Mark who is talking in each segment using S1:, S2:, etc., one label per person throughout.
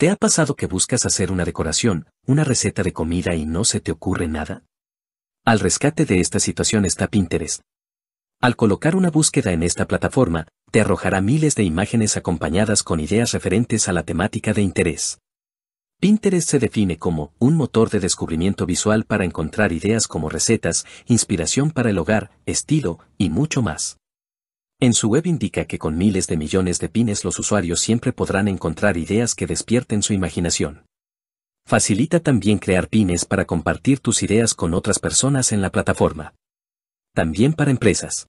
S1: ¿Te ha pasado que buscas hacer una decoración, una receta de comida y no se te ocurre nada? Al rescate de esta situación está Pinterest. Al colocar una búsqueda en esta plataforma, te arrojará miles de imágenes acompañadas con ideas referentes a la temática de interés. Pinterest se define como un motor de descubrimiento visual para encontrar ideas como recetas, inspiración para el hogar, estilo y mucho más. En su web indica que con miles de millones de pines los usuarios siempre podrán encontrar ideas que despierten su imaginación. Facilita también crear pines para compartir tus ideas con otras personas en la plataforma. También para empresas.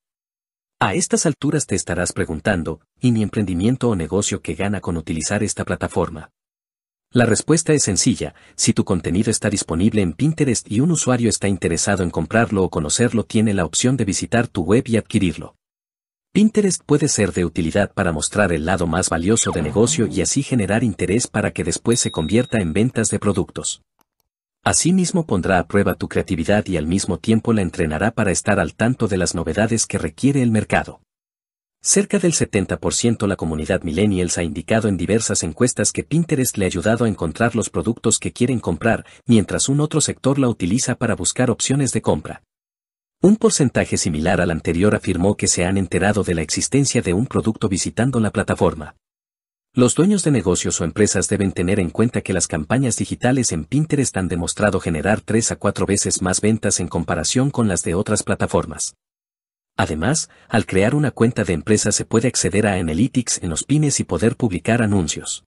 S1: A estas alturas te estarás preguntando, ¿y mi emprendimiento o negocio que gana con utilizar esta plataforma? La respuesta es sencilla, si tu contenido está disponible en Pinterest y un usuario está interesado en comprarlo o conocerlo tiene la opción de visitar tu web y adquirirlo. Pinterest puede ser de utilidad para mostrar el lado más valioso de negocio y así generar interés para que después se convierta en ventas de productos. Asimismo pondrá a prueba tu creatividad y al mismo tiempo la entrenará para estar al tanto de las novedades que requiere el mercado. Cerca del 70% la comunidad millennials ha indicado en diversas encuestas que Pinterest le ha ayudado a encontrar los productos que quieren comprar, mientras un otro sector la utiliza para buscar opciones de compra. Un porcentaje similar al anterior afirmó que se han enterado de la existencia de un producto visitando la plataforma. Los dueños de negocios o empresas deben tener en cuenta que las campañas digitales en Pinterest han demostrado generar tres a cuatro veces más ventas en comparación con las de otras plataformas. Además, al crear una cuenta de empresa se puede acceder a Analytics en los pines y poder publicar anuncios.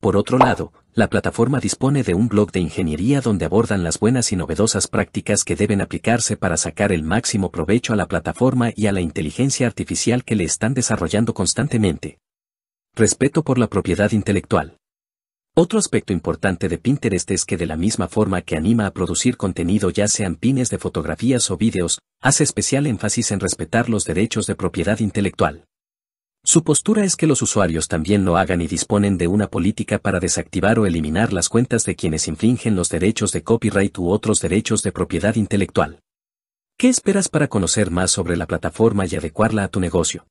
S1: Por otro lado, la plataforma dispone de un blog de ingeniería donde abordan las buenas y novedosas prácticas que deben aplicarse para sacar el máximo provecho a la plataforma y a la inteligencia artificial que le están desarrollando constantemente. Respeto por la propiedad intelectual. Otro aspecto importante de Pinterest es que de la misma forma que anima a producir contenido ya sean pines de fotografías o vídeos, hace especial énfasis en respetar los derechos de propiedad intelectual. Su postura es que los usuarios también lo hagan y disponen de una política para desactivar o eliminar las cuentas de quienes infringen los derechos de copyright u otros derechos de propiedad intelectual. ¿Qué esperas para conocer más sobre la plataforma y adecuarla a tu negocio?